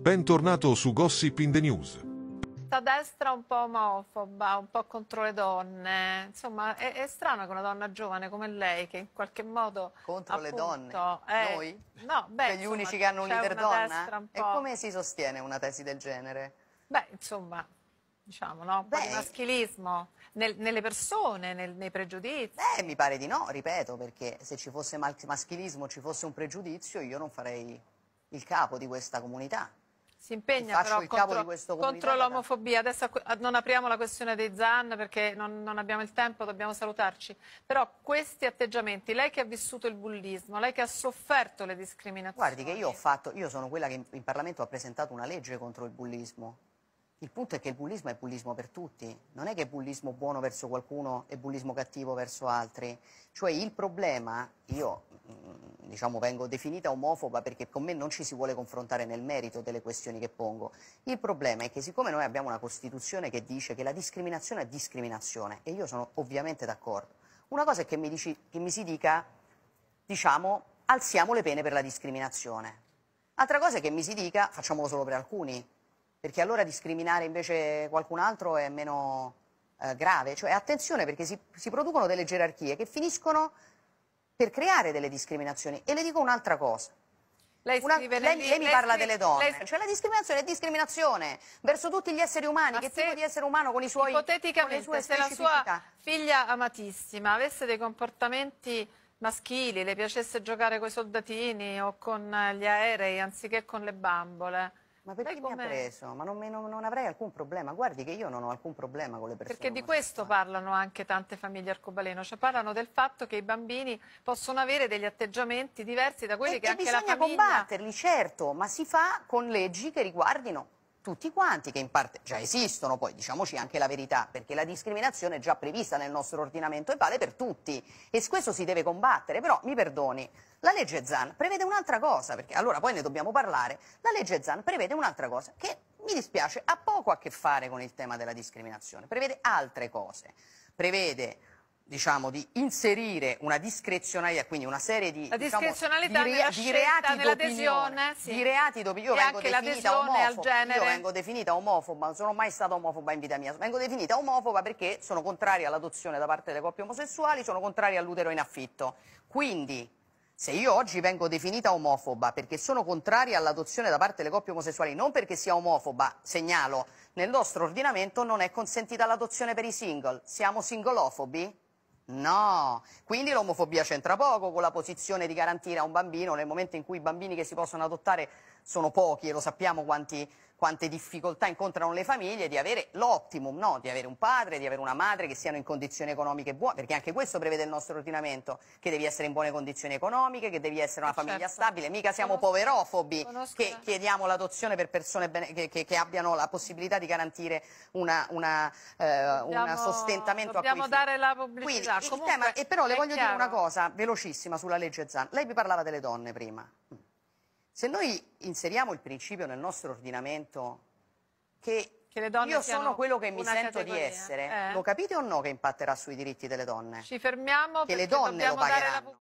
Bentornato su Gossip in the News. Questa destra un po' omofoba, un po' contro le donne, insomma è, è strano che una donna giovane come lei che in qualche modo... Contro appunto, le donne? È... Eh, Noi? No, beh, cioè, gli insomma, unici che hanno un'interdonna? Un e come si sostiene una tesi del genere? Beh, insomma, diciamo, no? beh, Il maschilismo nel, nelle persone, nel, nei pregiudizi. Beh, mi pare di no, ripeto, perché se ci fosse maschilismo, ci fosse un pregiudizio, io non farei il capo di questa comunità. Si impegna però contro, contro l'omofobia. Adesso non apriamo la questione dei ZAN perché non, non, abbiamo il tempo, dobbiamo salutarci. Però questi atteggiamenti, lei che ha vissuto il bullismo, lei che ha sofferto le discriminazioni. Guardi che io, ho fatto, io sono quella che in, in Parlamento ha presentato una legge contro il bullismo. Il punto è che il bullismo è bullismo per tutti, non è che è bullismo buono verso qualcuno e bullismo cattivo verso altri. Cioè il problema, io diciamo, vengo definita omofoba perché con me non ci si vuole confrontare nel merito delle questioni che pongo. Il problema è che siccome noi abbiamo una Costituzione che dice che la discriminazione è discriminazione, e io sono ovviamente d'accordo, una cosa è che mi, dici, che mi si dica, diciamo, alziamo le pene per la discriminazione. Altra cosa è che mi si dica, facciamolo solo per alcuni, perché allora discriminare invece qualcun altro è meno... Eh, grave, cioè attenzione perché si, si, producono delle gerarchie che finiscono per creare delle discriminazioni. E le dico un'altra cosa. Lei, Una, lei, lei, lei, mi parla delle donne, cioè la discriminazione è discriminazione verso tutti gli esseri umani, che tipo di essere umano con i suoi Ipoteticamente, con se la sua figlia amatissima avesse dei comportamenti maschili, le piacesse giocare con i soldatini o con eh, gli aerei anziché con le bambole, ma perché mi ha preso? Ma non, non, non, avrei alcun problema. Guardi che io non ho alcun problema con le persone. Perché di questo parlano anche tante famiglie arcobaleno, cioè parlano del fatto che i bambini possono avere degli atteggiamenti diversi da quelli e che, che anche la famiglia... bisogna combatterli, certo, ma si fa con leggi che riguardino tutti quanti, che in parte già esistono, poi diciamoci anche la verità, perché la discriminazione è già prevista nel nostro ordinamento e vale per tutti e questo si deve combattere, però mi perdoni, la legge Zan prevede un'altra cosa, perché allora poi ne dobbiamo parlare, la legge Zan prevede un'altra cosa che mi dispiace ha poco a che fare con il tema della discriminazione, prevede altre cose, prevede diciamo, di inserire una discrezionalità, quindi una serie di, diciamo, di, rea di reati d'opinione, sì. di reati d'opinione, io, io vengo definita omofoba, non sono mai stata omofoba in vita mia, vengo definita omofoba perché sono contraria all'adozione da parte delle coppie omosessuali, sono contraria all'utero in affitto, quindi se io oggi vengo definita omofoba perché sono contraria all'adozione da parte delle coppie omosessuali, non perché sia omofoba, segnalo, nel nostro ordinamento non è consentita l'adozione per i single, siamo singolofobi? No, quindi l'omofobia c'entra poco con la posizione di garantire a un bambino nel momento in cui i bambini che si possono adottare sono pochi e lo sappiamo quanti quante difficoltà incontrano le famiglie di avere l'optimum, no? di avere un padre, di avere una madre che siano in condizioni economiche buone, perché anche questo prevede il nostro ordinamento, che devi essere in buone condizioni economiche, che devi essere una eh, certo. famiglia stabile, mica siamo Conosco. poverofobi Conosco. che eh. chiediamo l'adozione per persone che, che, che, abbiano la possibilità di garantire una, una, eh, un sostentamento dobbiamo a cui dare la pubblicità. Quindi, Comunque, tema, e però le voglio chiaro. dire una cosa velocissima sulla legge Zan. Lei vi parlava delle donne prima. Se noi inseriamo il principio nel nostro ordinamento che, che io sono quello che mi sento categoria. di essere, eh. lo capite o no che impatterà sui diritti delle donne? Ci fermiamo che le donne lo pagheranno.